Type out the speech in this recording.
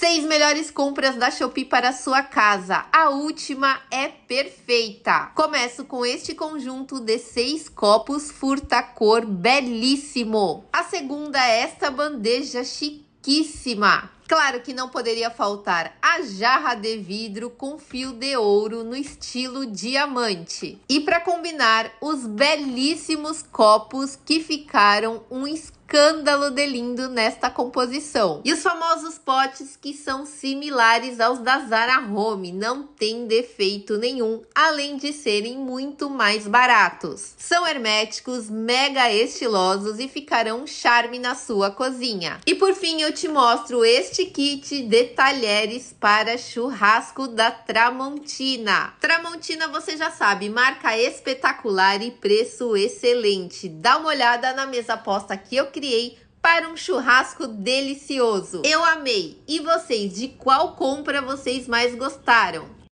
Seis melhores compras da Shopee para sua casa. A última é perfeita. Começo com este conjunto de seis copos furta-cor belíssimo. A segunda é esta bandeja chiquíssima Claro que não poderia faltar a jarra de vidro com fio de ouro no estilo diamante. E para combinar, os belíssimos copos que ficaram um escândalo de lindo nesta composição. E os famosos potes que são similares aos da Zara Home, não tem defeito nenhum, além de serem muito mais baratos. São herméticos, mega estilosos e ficarão um charme na sua cozinha. E por fim, eu te mostro este kit de talheres para churrasco da Tramontina. Tramontina, você já sabe, marca espetacular e preço excelente. Dá uma olhada na mesa posta que eu criei para um churrasco delicioso. Eu amei. E vocês, de qual compra vocês mais gostaram?